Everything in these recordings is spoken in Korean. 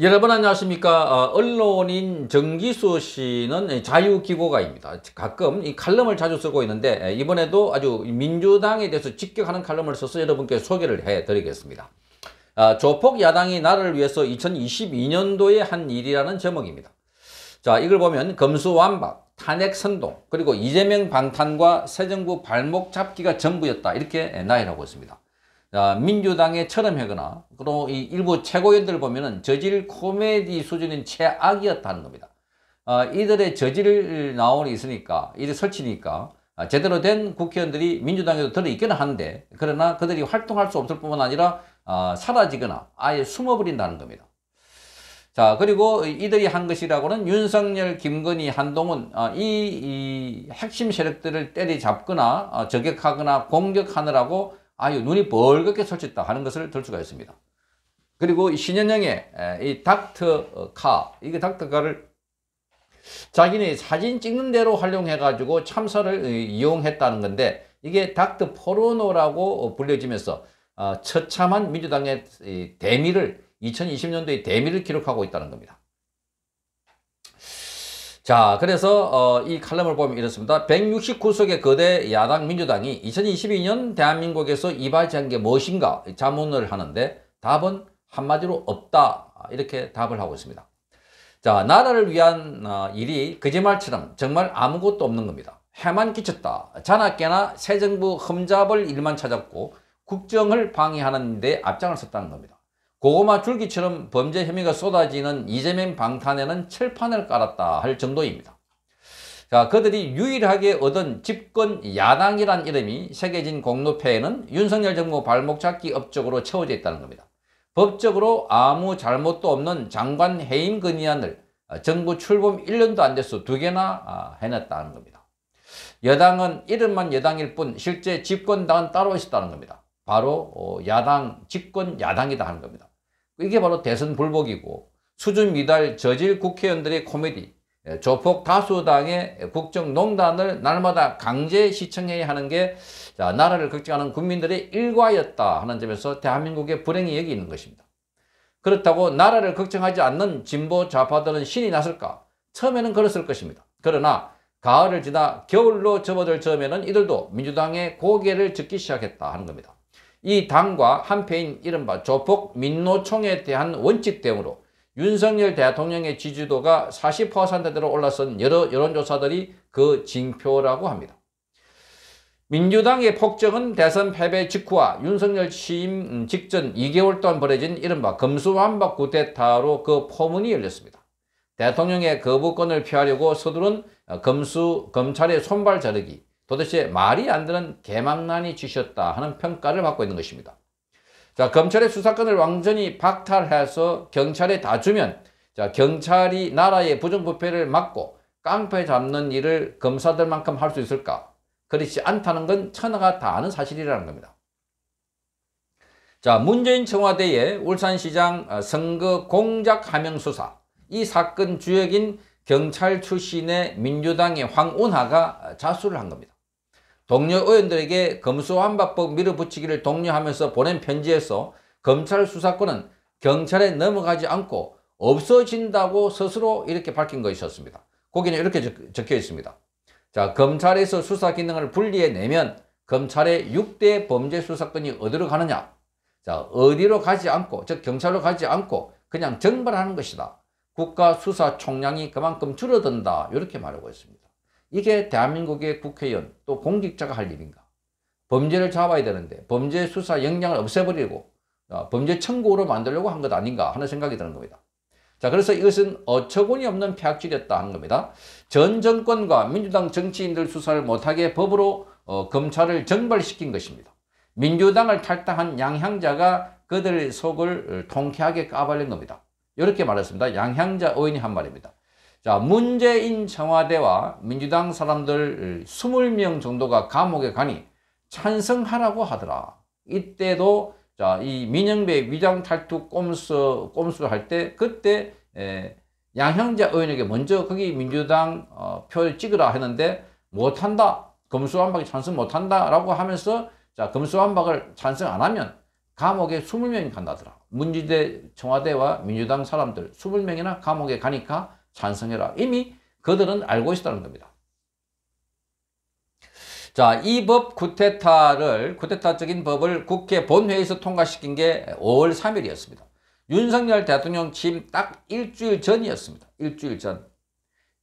여러분 안녕하십니까 어, 언론인 정기수 씨는 자유기고가입니다 가끔 이 칼럼을 자주 쓰고 있는데 이번에도 아주 민주당에 대해서 직격하는 칼럼을 써서 여러분께 소개를 해 드리겠습니다 아, 조폭 야당이 나를 위해서 2022년도에 한 일이라는 제목입니다 자 이걸 보면 검수완박 탄핵선동 그리고 이재명 방탄과 새 정부 발목 잡기가 전부였다 이렇게 나열하고 있습니다 아, 민주당의 철음해거나 그리고 일부 최고위원들 보면은 저질 코미디 수준인 최악이었다는 겁니다. 어, 이들의 저질 나온이 있으니까 이들 설치니까 어, 제대로 된 국회의원들이 민주당에도 들어있기는 한데 그러나 그들이 활동할 수 없을 뿐만 아니라 어, 사라지거나 아예 숨어버린다는 겁니다. 자 그리고 이들이 한 것이라고는 윤석열, 김건희, 한동훈 어, 이, 이 핵심 세력들을 때리잡거나 어, 저격하거나 공격하느라고 아유 눈이 벌겋게 설쳤다 하는 것을 들 수가 있습니다. 그리고 신현영의 이 닥터카 이게 닥터카를 자기네 사진 찍는 대로 활용해 가지고 참사를 어, 이용했다는 건데 이게 닥터 포르노라고 불려지면서 어, 처참한 민주당의 대미를 2020년도의 대미를 기록하고 있다는 겁니다. 자, 그래서 어, 이 칼럼을 보면 이렇습니다. 169석의 거대 야당 민주당이 2022년 대한민국에서 이발지한 게 무엇인가 자문을 하는데 답은 한마디로 없다 이렇게 답을 하고 있습니다. 자, 나라를 위한 어, 일이 거짓말처럼 정말 아무것도 없는 겁니다. 해만 끼쳤다. 자나깨나 새 정부 흠잡을 일만 찾았고 국정을 방해하는 데 앞장을 섰다는 겁니다. 고구마 줄기처럼 범죄 혐의가 쏟아지는 이재명 방탄에는 철판을 깔았다 할 정도입니다. 자, 그들이 유일하게 얻은 집권 야당이란 이름이 새겨진 공로패에는 윤석열 정부 발목잡기 업적으로 채워져 있다는 겁니다. 법적으로 아무 잘못도 없는 장관 해임 건의안을 정부 출범 1년도 안 돼서 두 개나 아, 해냈다는 겁니다. 여당은 이름만 여당일 뿐 실제 집권당은 따로 있었다는 겁니다. 바로 어, 야당, 집권 야당이다 하는 겁니다. 이게 바로 대선 불복이고 수준 미달 저질 국회의원들의 코미디 예, 조폭 다수당의 국정농단을 날마다 강제 시청해야 하는 게 나라를 걱정하는 국민들의 일과였다 하는 점에서 대한민국의 불행이 여기 있는 것입니다. 그렇다고 나라를 걱정하지 않는 진보 좌파들은 신이 났을까? 처음에는 그랬을 것입니다. 그러나 가을을 지나 겨울로 접어들 처음에는 이들도 민주당의 고개를 짓기 시작했다 하는 겁니다. 이 당과 한패인 이른바 조폭 민노총에 대한 원칙 때문으로 윤석열 대통령의 지지도가 40%대로 올라선 여러 여론조사들이 그 징표라고 합니다. 민주당의 폭정은 대선 패배 직후와 윤석열 취임 직전 2개월 동안 벌어진 이른바 검수완박 구태타로그 포문이 열렸습니다. 대통령의 거부권을 피하려고 서두른 검수, 검찰의 손발 자르기, 도대체 말이 안 되는 개망난이 지셨다 하는 평가를 받고 있는 것입니다. 자, 검찰의 수사권을 완전히 박탈해서 경찰에 다 주면 자, 경찰이 나라의 부정부패를 막고 깡패 잡는 일을 검사들만큼 할 수 있을까? 그렇지 않다는 건 천하가 다 아는 사실이라는 겁니다. 자, 문재인 청와대의 울산시장 선거 공작 하명 수사. 이 사건 주역인 경찰 출신의 민주당의 황운하가 자수를 한 겁니다. 동료 의원들에게 검수완박법 밀어붙이기를 독려하면서 보낸 편지에서 검찰 수사권은 경찰에 넘어가지 않고 없어진다고 스스로 이렇게 밝힌 것이 었습니다 거기는 이렇게 적혀 있습니다. 자, 검찰에서 수사 기능을 분리해내면 검찰의 6대 범죄 수사권이 어디로 가느냐? 자, 어디로 가지 않고, 즉 경찰로 가지 않고 그냥 정발하는 것이다. 국가 수사 총량이 그만큼 줄어든다. 이렇게 말하고 있습니다. 이게 대한민국의 국회의원 또 공직자가 할 일인가? 범죄를 잡아야 되는데 범죄 수사 역량을 없애버리고 어, 범죄 청구로 만들려고 한 것 아닌가 하는 생각이 드는 겁니다. 자 그래서 이것은 어처구니 없는 폐악질이었다 하는 겁니다. 전 정권과 민주당 정치인들 수사를 못하게 법으로 어, 검찰을 정발시킨 것입니다. 민주당을 탈당한 양향자가 그들 의 속을 어, 통쾌하게 까발린 겁니다. 이렇게 말했습니다. 양향자 의원이 한 말입니다. 자, 문재인 청와대와 민주당 사람들 20명 정도가 감옥에 가니 찬성하라고 하더라. 이때도 자, 이 민영배 위장 탈투 꼼수, 꼼수 할 때, 그때, 에, 양형자 의원에게 먼저 거기 민주당 어, 표를 찍으라 했는데 못한다. 검수완박이 찬성 못한다. 라고 하면서 자, 검수완박을 찬성 안 하면 감옥에 20명이 간다더라. 문재대 청와대와 민주당 사람들 20명이나 감옥에 가니까 찬성해라. 이미 그들은 알고 있다는 겁니다. 자, 이 법 구테타를, 구테타적인 법을 국회 본회의에서 통과시킨 게 5월 3일이었습니다. 윤석열 대통령 취임 딱 일주일 전이었습니다. 일주일 전.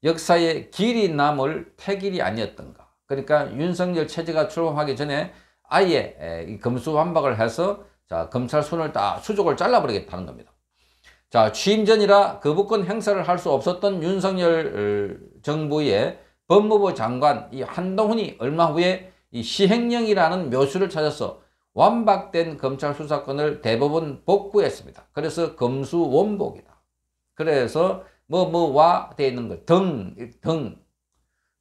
역사의 길이 남을 태길이 아니었던가. 그러니까 윤석열 체제가 출범하기 전에 아예 검수완박을 해서 자 검찰 손을 다 수족을 잘라버리겠다는 겁니다. 자, 취임 전이라 거부권 행사를 할 수 없었던 윤석열 어, 정부의 법무부 장관 이 한동훈이 얼마 후에 이 시행령이라는 묘수를 찾아서 완박된 검찰 수사권을 대법원 복구했습니다. 그래서 검수 원복이다. 그래서 뭐뭐와 되어 있는 것 등, 등.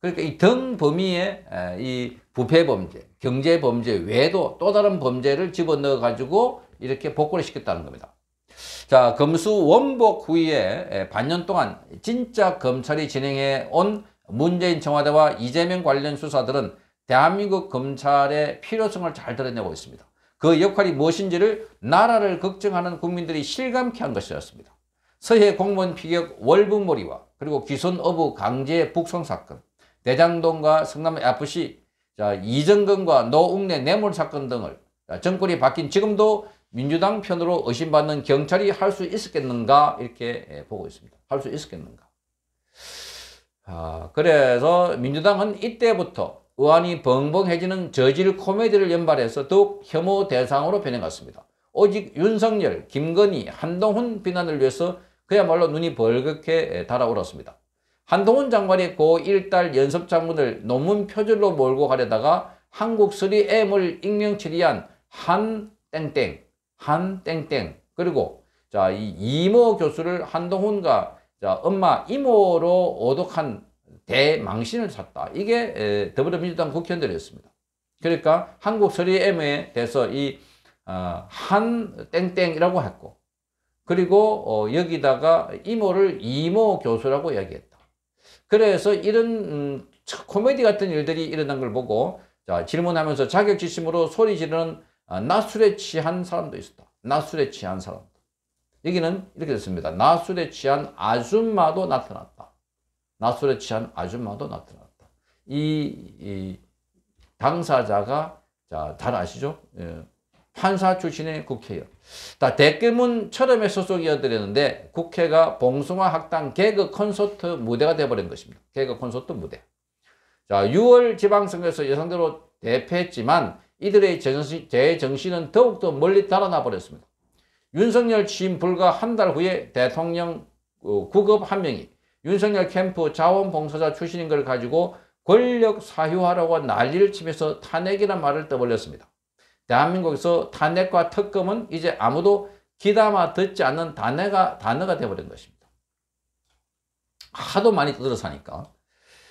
그러니까 이 등 범위에 이 부패 범죄, 경제 범죄 외에도 또 다른 범죄를 집어넣어 가지고 이렇게 복구를 시켰다는 겁니다. 자, 검수 원복 후에 예, 반년 동안 진짜 검찰이 진행해 온 문재인 청와대와 이재명 관련 수사들은 대한민국 검찰의 필요성을 잘 드러내고 있습니다. 그 역할이 무엇인지를 나라를 걱정하는 국민들이 실감케 한 것이었습니다. 서해 공무원 피격 월북몰이와 그리고 기손 어부 강제 북송 사건, 대장동과 성남 FC 자, 이정근과 노웅래 뇌물 사건 등을 정권이 바뀐 지금도 민주당 편으로 의심받는 경찰이 할 수 있었겠는가 이렇게 예, 보고 있습니다. 할 수 있었겠는가. 아, 그래서 민주당은 이때부터 의안이 벙벙해지는 저질 코미디를 연발해서 더욱 혐오 대상으로 변해갔습니다. 오직 윤석열, 김건희, 한동훈 비난을 위해서 그야말로 눈이 벌겋게 예, 달아올랐습니다. 한동훈 장관의 고1달 연습 장군을 논문 표절로 몰고 가려다가 한국수리 M을 익명 처리한 한 땡땡 한 땡땡 그리고 자이 이모 교수를 한동훈과 자 엄마 이모로 오독한 대망신을 샀다. 이게 에, 더불어민주당 국회의원들이었습니다. 그러니까 한국 서리엠에 대해서 이 어, 한 땡땡이라고 했고 그리고 어, 여기다가 이모를 이모 교수라고 이야기했다. 그래서 이런 음, 코미디 같은 일들이 일어난 걸 보고 자, 질문하면서 자격지심으로 소리 지르는 아, 나술에 취한 사람도 있었다. 나술에 취한 사람. 여기는 이렇게 됐습니다. 나술에 취한 아줌마도 나타났다. 나술에 취한 아줌마도 나타났다. 이, 이 당사자가 자, 잘 아시죠? 예. 판사 출신의 국회의원. 자, 대깨문 철음의 소속이어는데 국회가 봉숭아 학당 개그 콘서트 무대가 되어버린 것입니다. 개그 콘서트 무대. 자, 6월 지방선거에서 예상대로 대패했지만 이들의 제정신, 제정신은 더욱더 멀리 달아나 버렸습니다. 윤석열 취임 불과 한 달 후에 대통령 어, 구급 한 명이 윤석열 캠프 자원봉사자 출신인 걸 가지고 권력 사유화라고 난리를 치면서 탄핵이라 말을 떠벌렸습니다. 대한민국에서 탄핵과 특검은 이제 아무도 기담아 듣지 않는 단어가, 단어가 되어버린 것입니다. 하도 많이 떠들어 사니까.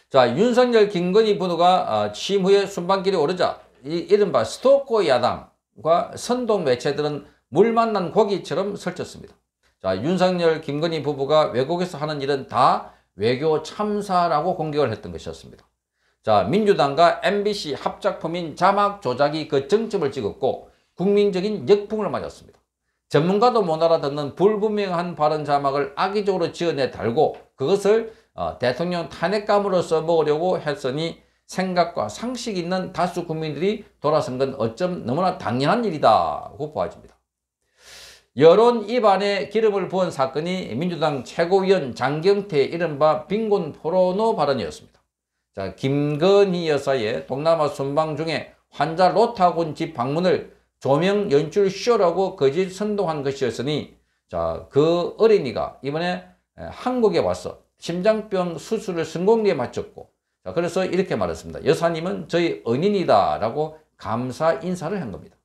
자, 윤석열 김건희 분호가 아, 취임 후에 순방길이 오르자 이 이른바 스토코 야당과 선동 매체들은 물 만난 고기처럼 설쳤습니다. 자, 윤석열, 김건희 부부가 외국에서 하는 일은 다 외교 참사라고 공격을 했던 것이었습니다. 자, 민주당과 MBC 합작품인 자막 조작이 그 정점을 찍었고 국민적인 역풍을 맞았습니다. 전문가도 못 알아듣는 불분명한 발언 자막을 악의적으로 지어내 달고 그것을 어, 대통령 탄핵감으로 써먹으려고 했으니 생각과 상식 있는 다수 국민들이 돌아선 건 어쩜 너무나 당연한 일이다고 보아집니다. 여론 입안에 기름을 부은 사건이 민주당 최고위원 장경태 이른바 빈곤 포로노 발언이었습니다. 자, 김건희 여사의 동남아 순방 중에 환자 로타곤 집 방문을 조명 연출 쇼라고 거짓 선동한 것이었으니 자, 그 어린이가 이번에 한국에 와서 심장병 수술을 성공리에 마쳤고 그래서 이렇게 말했습니다. 여사님은 저희 은인이다라고 감사 인사를 한 겁니다.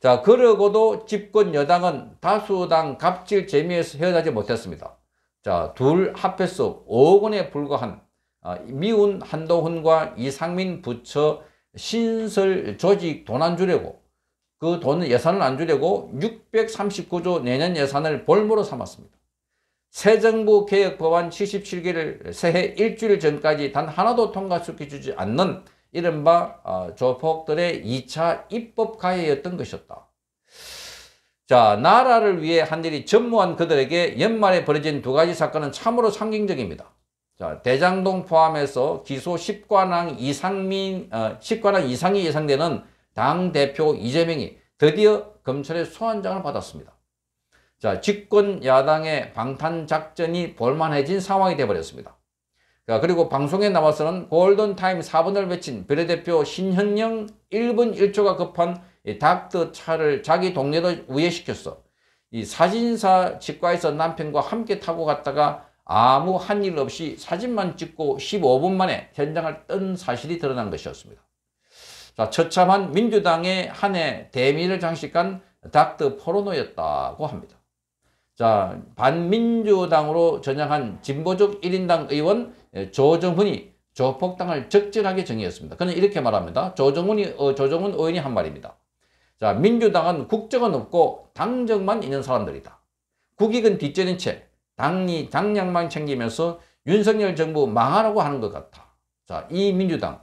자, 그러고도 집권 여당은 다수당 갑질 재미에서 헤어나지 못했습니다. 자, 둘 합해서 5억 원에 불과한 아, 미운 한도훈과 이상민 부처 신설 조직 돈 안 주려고 그 돈 예산을 안 주려고 639조 내년 예산을 볼모로 삼았습니다. 새 정부 개혁 법안 77개를 새해 일주일 전까지 단 하나도 통과시켜주지 않는 이른바 어, 조폭들의 2차 입법 가해였던 것이었다. 자, 나라를 위해 한일이 전무한 그들에게 연말에 벌어진 두 가지 사건은 참으로 상징적입니다. 자, 대장동 포함해서 기소 10관왕 이상민, 어, 10관왕 이상이 예상되는 당대표 이재명이 드디어 검찰의 소환장을 받았습니다. 자, 집권 야당의 방탄 작전이 볼만해진 상황이 되어버렸습니다. 자, 그리고 방송에 나와서는 골든타임 4분을 외친 비례대표 신현영 1분 1초가 급한 닥터 차를 자기 동료를 우회시켰어. 이 사진사 치과에서 남편과 함께 타고 갔다가 아무 한 일 없이 사진만 찍고 15분 만에 현장을 뜬 사실이 드러난 것이었습니다. 자, 처참한 민주당의 한 해 대미를 장식한 닥터 포르노였다고 합니다. 자, 반민주당으로 전향한 진보적 1인당 의원 예, 조정훈이 조폭당을 적절하게 정의했습니다. 그는 이렇게 말합니다. 조정훈이, 어, 조정훈 의원이 한 말입니다. 자, 민주당은 국적은 없고 당정만 있는 사람들이다. 국익은 뒷전인 채 당리, 당량만 챙기면서 윤석열 정부 망하라고 하는 것 같아. 자, 이 민주당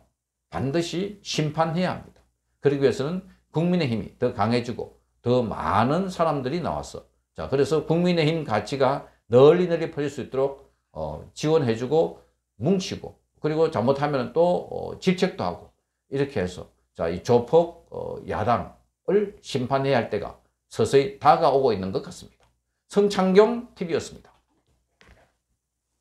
반드시 심판해야 합니다. 그러기 위해서는 국민의힘이 더 강해지고 더 많은 사람들이 나와서 자, 그래서 국민의힘 가치가 널리 널리 퍼질 수 있도록 어, 지원해주고 뭉치고 그리고 잘못하면 또 어, 질책도 하고 이렇게 해서 자, 이 조폭 어, 야당을 심판해야 할 때가 서서히 다가오고 있는 것 같습니다. 성창경 TV였습니다.